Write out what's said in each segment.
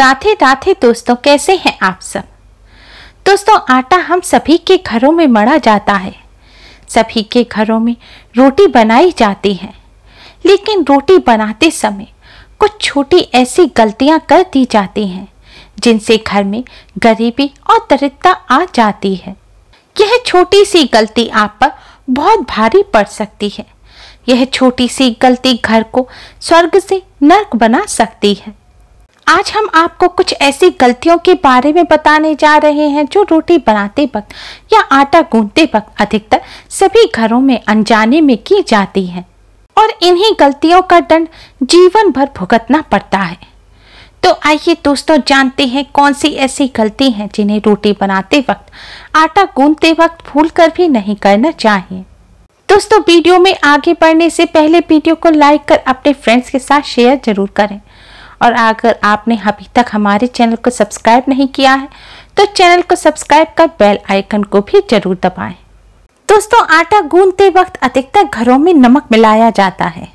राधे राधे दोस्तों कैसे हैं आप सब दोस्तों आटा हम सभी के घरों में मड़ा जाता है सभी के घरों में रोटी बनाई जाती है लेकिन रोटी बनाते समय कुछ छोटी ऐसी गलतियां कर दी जाती हैं जिनसे घर में गरीबी और दरिद्रता आ जाती है यह छोटी सी गलती आप पर बहुत भारी पड़ सकती है यह छोटी सी गलती घर को स्वर्ग से नर्क बना सकती है आज हम आपको कुछ ऐसी गलतियों के बारे में बताने जा रहे हैं जो रोटी बनाते वक्त या आटा गूंदते वक्त अधिकतर सभी घरों में अनजाने में की जाती हैं और इन्हीं गलतियों का दंड जीवन भर भुगतना पड़ता है तो आइए दोस्तों जानते हैं कौन सी ऐसी गलती हैं जिन्हें रोटी बनाते वक्त आटा गूंदते वक्त भूल कर भी नहीं करना चाहिए दोस्तों वीडियो में आगे बढ़ने से पहले वीडियो को लाइक कर अपने फ्रेंड्स के साथ शेयर जरूर करें और अगर आपने अभी तक हमारे चैनल को सब्सक्राइब नहीं किया है तो चैनल को सब्सक्राइब कर बेल आइकन को भी जरूर दबाएं। दोस्तों आटा गूंदते वक्त अधिकतर घरों में नमक मिलाया जाता है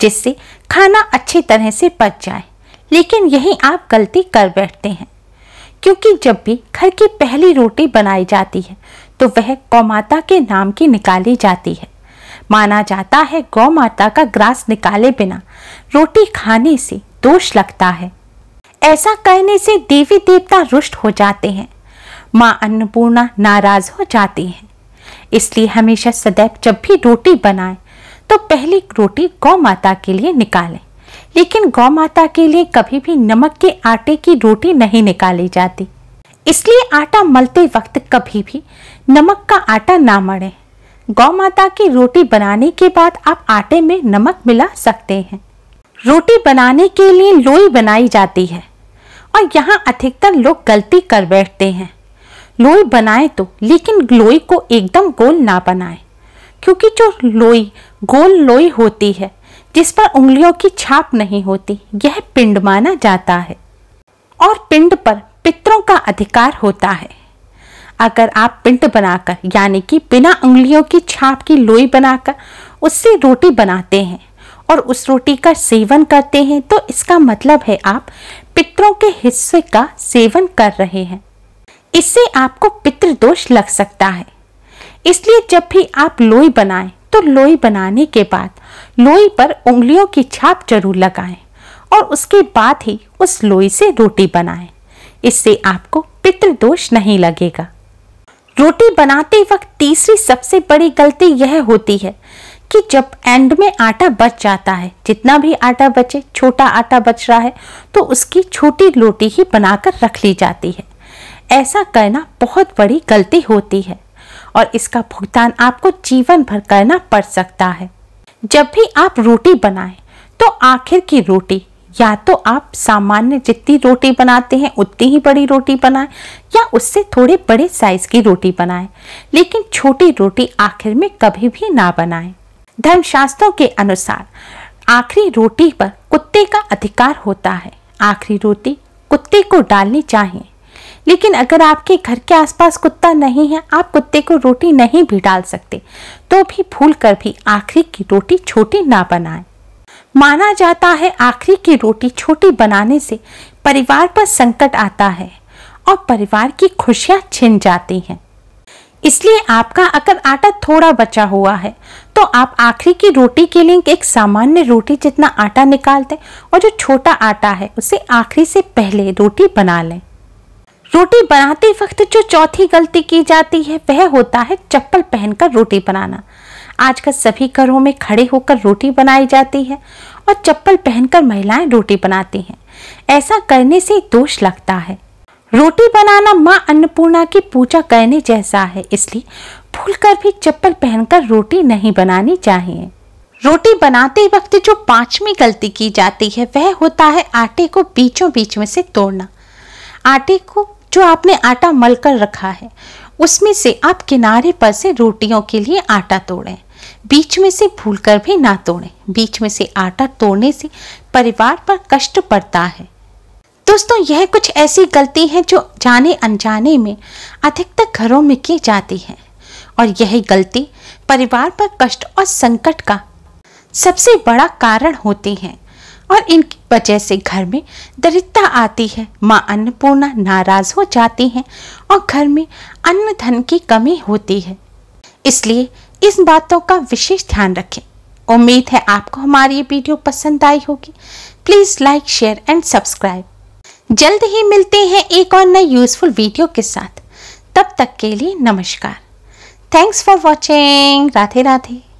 जिससे खाना अच्छी तरह से पच जाए लेकिन यही आप गलती कर बैठते हैं क्योंकि जब भी घर की पहली रोटी बनाई जाती है तो वह गौमाता के नाम की निकाली जाती है माना जाता है गौ माता का ग्रास निकाले बिना रोटी खाने से दोष लगता है ऐसा कहने से देवी देवता रुष्ट हो जाते हैं माँ अन्नपूर्णा नाराज हो जाती हैं इसलिए हमेशा सदैव जब भी रोटी बनाएं तो पहली रोटी गौ माता के लिए निकालें लेकिन गौ माता के लिए कभी भी नमक के आटे की रोटी नहीं निकाली जाती इसलिए आटा मलते वक्त कभी भी नमक का आटा ना मड़े गौ माता की रोटी बनाने के बाद आप आटे में नमक मिला सकते हैं रोटी बनाने के लिए लोई बनाई जाती है और यहाँ अधिकतर लोग गलती कर बैठते हैं लोई बनाए तो लेकिन लोई को एकदम गोल ना बनाए क्योंकि जो लोई गोल लोई होती है जिस पर उंगलियों की छाप नहीं होती यह पिंड माना जाता है और पिंड पर पितरों का अधिकार होता है अगर आप पिंड बनाकर यानी कि बिना उंगलियों की छाप की लोई बनाकर उससे रोटी बनाते हैं और उस रोटी का सेवन करते हैं तो इसका मतलब है आप पितरों के हिस्से का सेवन कर रहे हैं इससे आपको दोष लग सकता है इसलिए जब भी आप लोई बनाएं तो लोई बनाने के बाद लोई पर उंगलियों की छाप जरूर लगाएं और उसके बाद ही उस लोई से रोटी बनाएं इससे आपको पितृदोष नहीं लगेगा रोटी बनाते वक्त तीसरी सबसे बड़ी गलती यह होती है कि जब एंड में आटा बच जाता है जितना भी आटा बचे छोटा आटा बच रहा है तो उसकी छोटी लोटी ही बनाकर रख ली जाती है ऐसा करना बहुत बड़ी गलती होती है और इसका भुगतान आपको जीवन भर करना पड़ सकता है जब भी आप रोटी बनाएं तो आखिर की रोटी या तो आप सामान्य जितनी रोटी बनाते हैं उतनी ही बड़ी रोटी बनाएं या उससे थोड़े बड़े साइज़ की रोटी बनाएं लेकिन छोटी रोटी आखिर में कभी भी ना बनाएं धर्मशास्त्रों के अनुसार आखिरी रोटी पर कुत्ते का अधिकार होता है आखिरी रोटी कुत्ते को डालनी चाहिए लेकिन अगर आपके घर के आसपास कुत्ता नहीं है आप कुत्ते को रोटी नहीं भी डाल सकते तो भी भूल कर भी आखिरी की रोटी छोटी ना बनाएं। माना जाता है आखिरी की रोटी छोटी बनाने से परिवार पर संकट आता है और परिवार की खुशियाँ छिन जाती हैं इसलिए आपका अगर आटा थोड़ा बचा हुआ है तो आप आखिरी की रोटी के लिए एक सामान्य रोटी जितना आटा निकालते हैं और जो छोटा आटा है उसे आखिरी से पहले रोटी बना लें रोटी बनाते वक्त जो चौथी गलती की जाती है वह होता है चप्पल पहनकर रोटी बनाना आजकल सभी घरों में खड़े होकर रोटी बनाई जाती है और चप्पल पहनकर महिलाएं रोटी बनाती हैं ऐसा करने से दोष लगता है रोटी बनाना माँ अन्नपूर्णा की पूजा करने जैसा है इसलिए भूलकर भी चप्पल पहनकर रोटी नहीं बनानी चाहिए रोटी बनाते वक्त जो पांचवी गलती की जाती है वह होता है आटे को बीचों बीच में से तोड़ना आटे को जो आपने आटा मल कर रखा है उसमें से आप किनारे पर से रोटियों के लिए आटा तोड़ें बीच में से भूल कर भी ना तोड़ें बीच में से आटा तोड़ने से परिवार पर कष्ट पड़ता है दोस्तों यह कुछ ऐसी गलती है जो जाने अनजाने में अधिकतर घरों में की जाती है और यही गलती परिवार पर कष्ट और संकट का सबसे बड़ा कारण होती हैं और इनकी वजह से घर में दरिद्रता आती है माँ अन्नपूर्णा नाराज हो जाती हैं और घर में अन्न धन की कमी होती है इसलिए इस बातों का विशेष ध्यान रखें उम्मीद है आपको हमारी ये वीडियो पसंद आई होगी please like share and subscribe जल्द ही मिलते हैं एक और नए यूज़फुल वीडियो के साथ तब तक के लिए नमस्कार Thanks for watching. Rathi Rathi.